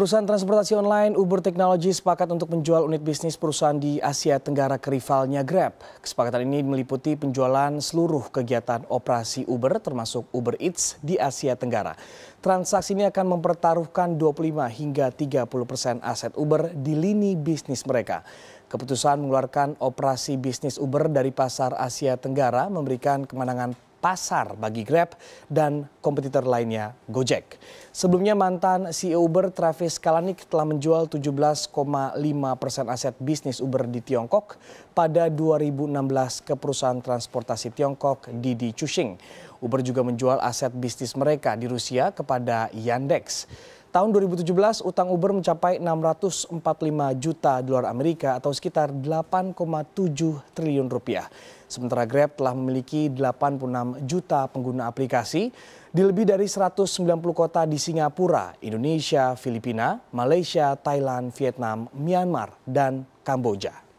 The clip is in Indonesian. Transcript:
Perusahaan transportasi online Uber Technology sepakat untuk menjual unit bisnis perusahaan di Asia Tenggara ke rivalnya Grab. Kesepakatan ini meliputi penjualan seluruh kegiatan operasi Uber termasuk Uber Eats di Asia Tenggara. Transaksi ini akan mempertaruhkan 25 hingga 30 persen aset Uber di lini bisnis mereka. Keputusan mengeluarkan operasi bisnis Uber dari pasar Asia Tenggara memberikan kemenangan pasar bagi Grab dan kompetitor lainnya Gojek. Sebelumnya mantan CEO Uber Travis Kalanick telah menjual 17,5 persen aset bisnis Uber di Tiongkok pada 2016 ke perusahaan transportasi Tiongkok Didi Chuxing. Uber juga menjual aset bisnis mereka di Rusia kepada Yandex. Tahun 2017 utang Uber mencapai 645 juta dolar Amerika atau sekitar 8,7 triliun rupiah. Sementara Grab telah memiliki 86 juta pengguna aplikasi di lebih dari 190 kota di Singapura, Indonesia, Filipina, Malaysia, Thailand, Vietnam, Myanmar, dan Kamboja.